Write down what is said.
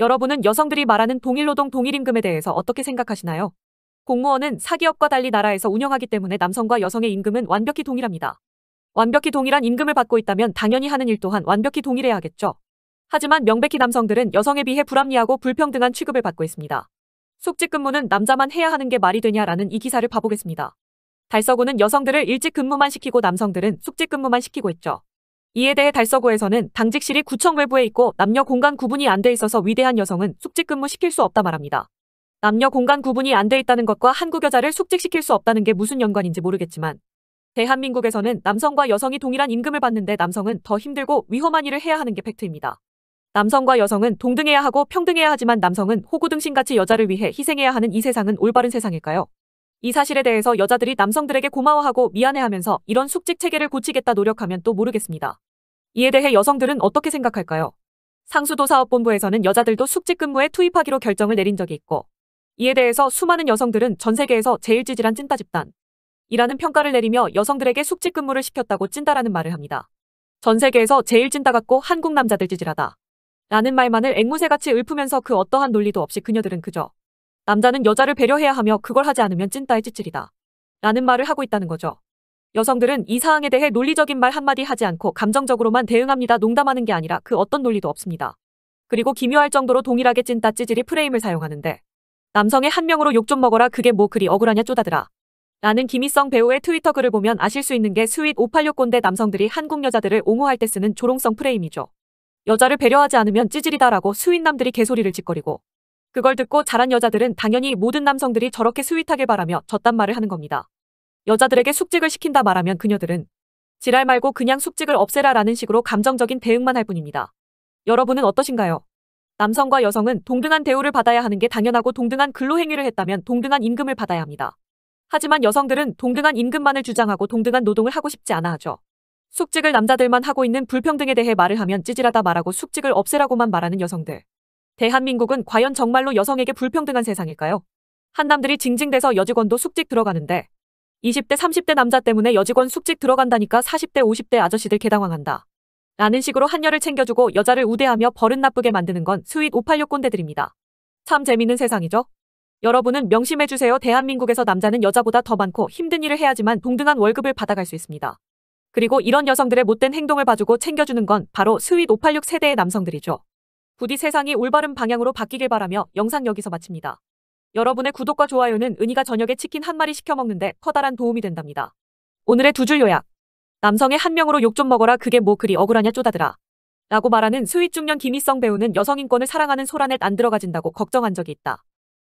여러분은 여성들이 말하는 동일노동 동일임금에 대해서 어떻게 생각하시나요? 공무원은 사기업과 달리 나라에서 운영하기 때문에 남성과 여성의 임금은 완벽히 동일합니다. 완벽히 동일한 임금을 받고 있다면 당연히 하는 일 또한 완벽히 동일해야 겠죠 하지만 명백히 남성들은 여성에 비해 불합리하고 불평등한 취급을 받고 있습니다. 숙직 근무는 남자만 해야 하는 게 말이 되냐라는 이 기사를 봐보겠습니다. 달서구는 여성들을 일찍 근무만 시키고 남성들은 숙직 근무만 시키고 있죠. 이에 대해 달서구에서는 당직실이 구청 외부에 있고 남녀 공간 구분이 안 돼 있어서 위대한 여성은 숙직 근무시킬 수 없다 말합니다. 남녀 공간 구분이 안 돼 있다는 것과 한국 여자를 숙직시킬 수 없다는 게 무슨 연관인지 모르겠지만 대한민국에서는 남성과 여성이 동일한 임금을 받는데 남성은 더 힘들고 위험한 일을 해야 하는 게 팩트입니다. 남성과 여성은 동등해야 하고 평등해야 하지만 남성은 호구등신같이 여자를 위해 희생해야 하는 이 세상은 올바른 세상일까요? 이 사실에 대해서 여자들이 남성들에게 고마워하고 미안해하면서 이런 숙직 체계를 고치겠다 노력하면 또 모르겠습니다. 이에 대해 여성들은 어떻게 생각할까요? 상수도 사업본부에서는 여자들도 숙직 근무에 투입하기로 결정을 내린 적이 있고 이에 대해서 수많은 여성들은 전 세계에서 제일 찌질한 찐따 집단 이라는 평가를 내리며 여성들에게 숙직 근무를 시켰다고 찐따라는 말을 합니다. 전 세계에서 제일 찐따 같고 한국 남자들 찌질하다 라는 말만을 앵무새같이 읊으면서 그 어떠한 논리도 없이 그녀들은 그저 남자는 여자를 배려해야 하며 그걸 하지 않으면 찐따의 찌질이다. 라는 말을 하고 있다는 거죠. 여성들은 이 사항에 대해 논리적인 말 한마디 하지 않고 감정적으로만 대응합니다. 농담하는 게 아니라 그 어떤 논리도 없습니다. 그리고 기묘할 정도로 동일하게 찐 따찌질이 프레임을 사용하는데 남성의 한 명으로 욕 좀 먹어라 그게 뭐 그리 억울하냐 쪼다더라 라는 김희성 배우의 트위터 글을 보면 아실 수 있는 게 스윗 586 꼰대 남성들이 한국 여자들을 옹호할 때 쓰는 조롱성 프레임이죠. 여자를 배려하지 않으면 찌질이다라고 스윗남들이 개소리를 짓거리고 그걸 듣고 자란 여자들은 당연히 모든 남성들이 저렇게 스윗하게 바라며 저딴 말을 하는 겁니다. 여자들에게 숙직을 시킨다 말하면 그녀들은 지랄 말고 그냥 숙직을 없애라라는 식으로 감정적인 대응만 할 뿐입니다. 여러분은 어떠신가요? 남성과 여성은 동등한 대우를 받아야 하는 게 당연하고 동등한 근로 행위를 했다면 동등한 임금을 받아야 합니다. 하지만 여성들은 동등한 임금만을 주장하고 동등한 노동을 하고 싶지 않아 하죠. 숙직을 남자들만 하고 있는 불평등에 대해 말을 하면 찌질하다 말하고 숙직을 없애라고만 말하는 여성들. 대한민국은 과연 정말로 여성에게 불평등한 세상일까요? 한남들이 징징대서 여직원도 숙직 들어가는데 20대 30대 남자 때문에 여직원 숙직 들어간다니까 40대 50대 아저씨들 개당황한다. 라는 식으로 한여를 챙겨주고 여자를 우대하며 버릇 나쁘게 만드는 건 스윗 586 꼰대들입니다. 참 재밌는 세상이죠? 여러분은 명심해주세요. 대한민국에서 남자는 여자보다 더 많고 힘든 일을 해야지만 동등한 월급을 받아갈 수 있습니다. 그리고 이런 여성들의 못된 행동을 봐주고 챙겨주는 건 바로 스윗 586 세대의 남성들이죠. 부디 세상이 올바른 방향으로 바뀌길 바라며 영상 여기서 마칩니다. 여러분의 구독과 좋아요는 은희가 저녁에 치킨 한 마리 시켜 먹는데 커다란 도움이 된답니다. 오늘의 두 줄 요약. 남성의 한 명으로 욕 좀 먹어라 그게 뭐 그리 억울하냐 쪼다들아. 라고 말하는 스윗 중년 김희성 배우는 여성 인권을 사랑하는 소란에 안 들어가진다고 걱정한 적이 있다.